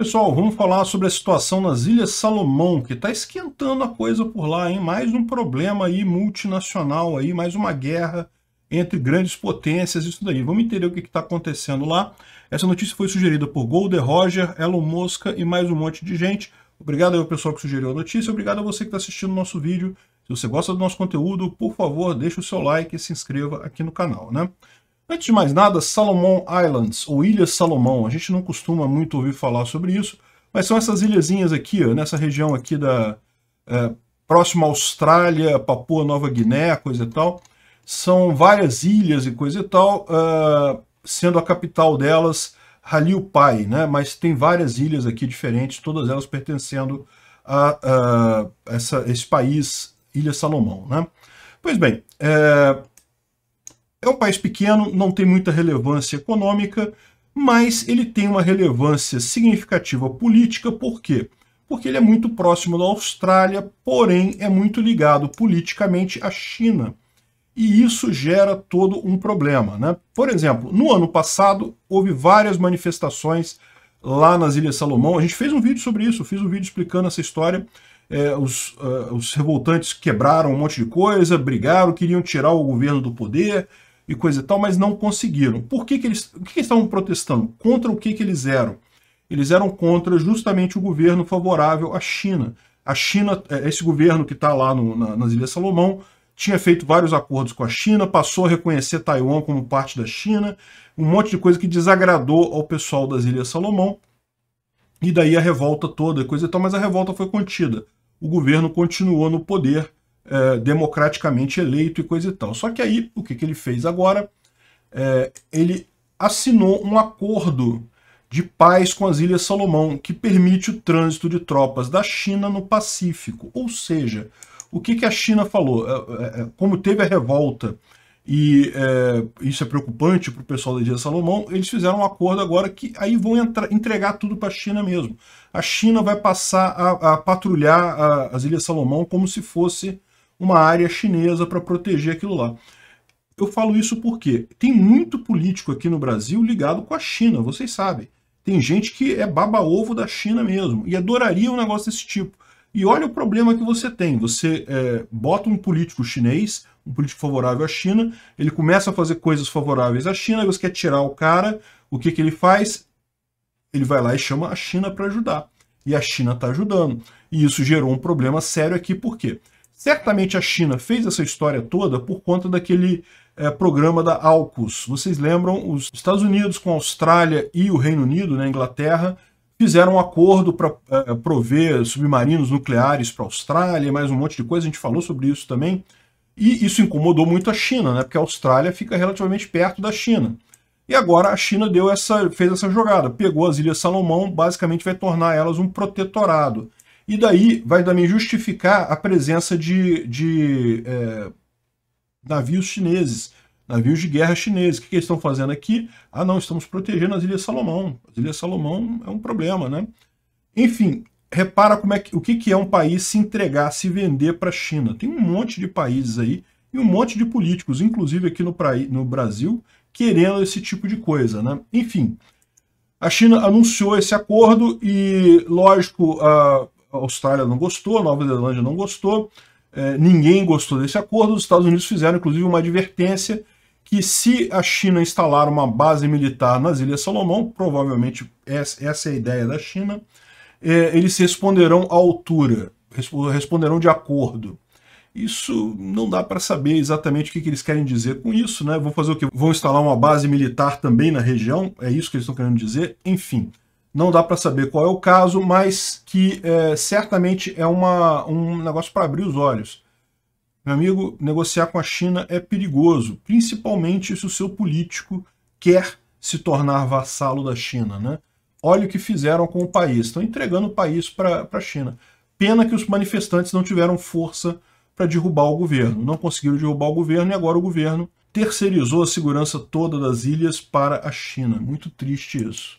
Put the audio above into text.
Pessoal, vamos falar sobre a situação nas Ilhas Salomão, que está esquentando a coisa por lá, hein? Mais um problema aí multinacional aí, mais uma guerra entre grandes potências, isso daí. Vamos entender o que está acontecendo lá. Essa notícia foi sugerida por Golder Roger, Elon Mosca e mais um monte de gente. Obrigado ao pessoal que sugeriu a notícia, obrigado a você que está assistindo o nosso vídeo. Se você gosta do nosso conteúdo, por favor, deixe o seu like e se inscreva aqui no canal, né? Antes de mais nada, Salomon Islands, ou Ilhas Salomão. A gente não costuma muito ouvir falar sobre isso, mas são essas ilhazinhas aqui, ó, nessa região aqui da... É, Austrália, Papua Nova Guiné, coisa e tal. São várias ilhas e coisa e tal, uh, sendo a capital delas Haliupai, né? Mas tem várias ilhas aqui diferentes, todas elas pertencendo a, essa, esse país, Ilha Salomão, né? Pois bem, é, é um país pequeno, não tem muita relevância econômica, mas ele tem uma relevância significativa política, por quê? Porque ele é muito próximo da Austrália, porém é muito ligado politicamente à China. E isso gera todo um problema. Né? Por exemplo, no ano passado houve várias manifestações lá nas Ilhas Salomão. A gente fez um vídeo sobre isso, fiz um vídeo explicando essa história. É, os, uh, os revoltantes quebraram um monte de coisa, brigaram, queriam tirar o governo do poder, e coisa e tal, mas não conseguiram. Por que, que eles, o que, que, estavam protestando? Contra o que, que eles eram? Eles eram contra justamente o governo favorável à China. A China, é, esse governo que está lá no, na, nas Ilhas Salomão, tinha feito vários acordos com a China, passou a reconhecer Taiwan como parte da China, um monte de coisa que desagradou ao pessoal das Ilhas Salomão. E daí a revolta toda, coisa e tal, mas a revolta foi contida. O governo continuou no poder é, democraticamente eleito e coisa e tal. Só que aí, o que, que ele fez agora? É, ele assinou um acordo de paz com as Ilhas Salomão, que permite o trânsito de tropas da China no Pacífico. Ou seja, o que, que a China falou? É, é, é, como teve a revolta e é, isso é preocupante para o pessoal da Ilha Salomão, eles fizeram um acordo agora que aí vão entrar, entregar tudo para a China mesmo. A China vai passar a, a patrulhar a, as Ilhas Salomão como se fosse uma área chinesa para proteger aquilo lá. Eu falo isso porque tem muito político aqui no Brasil ligado com a China, vocês sabem. Tem gente que é baba-ovo da China mesmo e adoraria um negócio desse tipo. E olha o problema que você tem. Você é, bota um político chinês, um político favorável à China, ele começa a fazer coisas favoráveis à China, você quer tirar o cara, o que, que ele faz? Ele vai lá e chama a China para ajudar. E a China está ajudando. E isso gerou um problema sério aqui, por quê? Certamente a China fez essa história toda por conta daquele é, programa da AUKUS. Vocês lembram, os Estados Unidos com a Austrália e o Reino Unido, né, Inglaterra, fizeram um acordo para é, eh, prover submarinos nucleares para a Austrália, mais um monte de coisa, a gente falou sobre isso também. E isso incomodou muito a China, né, porque a Austrália fica relativamente perto da China. E agora a China deu essa, fez essa jogada, pegou as Ilhas Salomão, basicamente vai tornar elas um protetorado. E daí vai também justificar a presença de, de é, navios chineses, navios de guerra chineses. O que, que eles estão fazendo aqui? Ah, não, estamos protegendo as Ilhas Salomão. As Ilhas Salomão é um problema, né? Enfim, repara como é que, o que, que é um país se entregar, se vender para a China. Tem um monte de países aí e um monte de políticos, inclusive aqui no, no Brasil, querendo esse tipo de coisa, né? Enfim, a China anunciou esse acordo e, lógico, a, Austrália não gostou, Nova Zelândia não gostou, é, ninguém gostou desse acordo. Os Estados Unidos fizeram, inclusive, uma advertência que se a China instalar uma base militar nas Ilhas Salomão, provavelmente essa é a ideia da China, é, eles responderão à altura, responderão de acordo. Isso não dá para saber exatamente o que, que, eles querem dizer com isso, né? Vão fazer o quê? Vão instalar uma base militar também na região? É isso que eles estão querendo dizer? Enfim, não dá para saber qual é o caso, mas que é, certamente é uma, um negócio para abrir os olhos. Meu amigo, negociar com a China é perigoso, principalmente se o seu político quer se tornar vassalo da China. Né? Olha o que fizeram com o país, estão entregando o país para a China. Pena que os manifestantes não tiveram força para derrubar o governo. Não conseguiram derrubar o governo e agora o governo terceirizou a segurança toda das ilhas para a China. Muito triste isso.